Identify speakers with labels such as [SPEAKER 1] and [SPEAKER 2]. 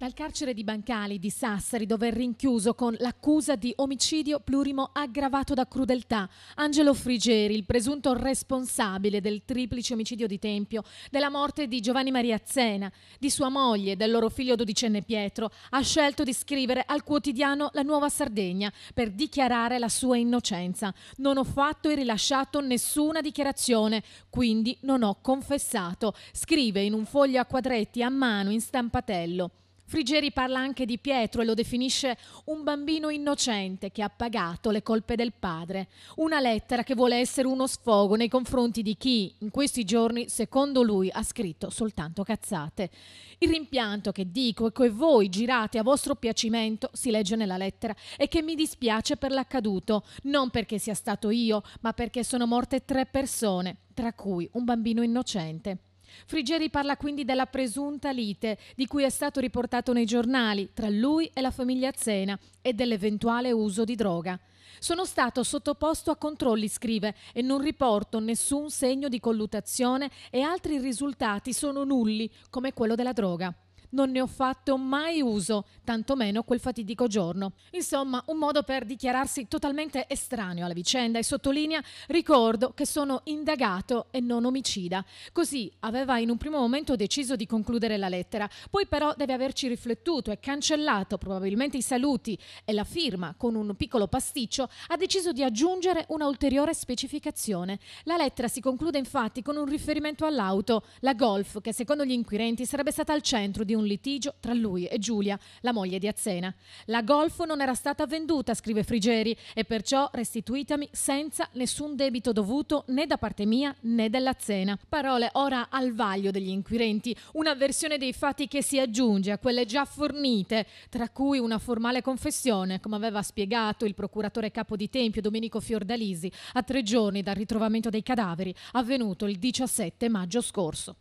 [SPEAKER 1] Dal carcere di Bancali di Sassari, dove è rinchiuso con l'accusa di omicidio plurimo aggravato da crudeltà, Angelo Frigeri, il presunto responsabile del triplice omicidio di Tempio, della morte di Giovanni Maria Zena, di sua moglie e del loro figlio dodicenne Pietro, ha scelto di scrivere al quotidiano La Nuova Sardegna per dichiarare la sua innocenza. Non ho fatto e rilasciato nessuna dichiarazione, quindi non ho confessato. Scrive in un foglio a quadretti a mano in stampatello. Frigeri parla anche di Pietro e lo definisce un bambino innocente che ha pagato le colpe del padre. Una lettera che vuole essere uno sfogo nei confronti di chi in questi giorni, secondo lui, ha scritto soltanto cazzate. Il rimpianto che dico e che voi girate a vostro piacimento, si legge nella lettera, è che mi dispiace per l'accaduto, non perché sia stato io, ma perché sono morte tre persone, tra cui un bambino innocente. Frigeri parla quindi della presunta lite di cui è stato riportato nei giornali tra lui e la famiglia Zena e dell'eventuale uso di droga. Sono stato sottoposto a controlli, scrive, e non riporto nessun segno di collutazione e altri risultati sono nulli, come quello della droga non ne ho fatto mai uso, tantomeno quel fatidico giorno. Insomma, un modo per dichiararsi totalmente estraneo alla vicenda e sottolinea ricordo che sono indagato e non omicida. Così aveva in un primo momento deciso di concludere la lettera, poi però deve averci riflettuto e cancellato probabilmente i saluti e la firma con un piccolo pasticcio, ha deciso di aggiungere una ulteriore specificazione. La lettera si conclude infatti con un riferimento all'auto, la Golf, che secondo gli inquirenti sarebbe stata al centro di un un litigio tra lui e Giulia, la moglie di Azzena. La Golfo non era stata venduta, scrive Frigeri, e perciò restituitami senza nessun debito dovuto né da parte mia né dell'Azzena. Parole ora al vaglio degli inquirenti, una versione dei fatti che si aggiunge a quelle già fornite, tra cui una formale confessione, come aveva spiegato il procuratore capo di Tempio Domenico Fiordalisi a tre giorni dal ritrovamento dei cadaveri avvenuto il 17 maggio scorso.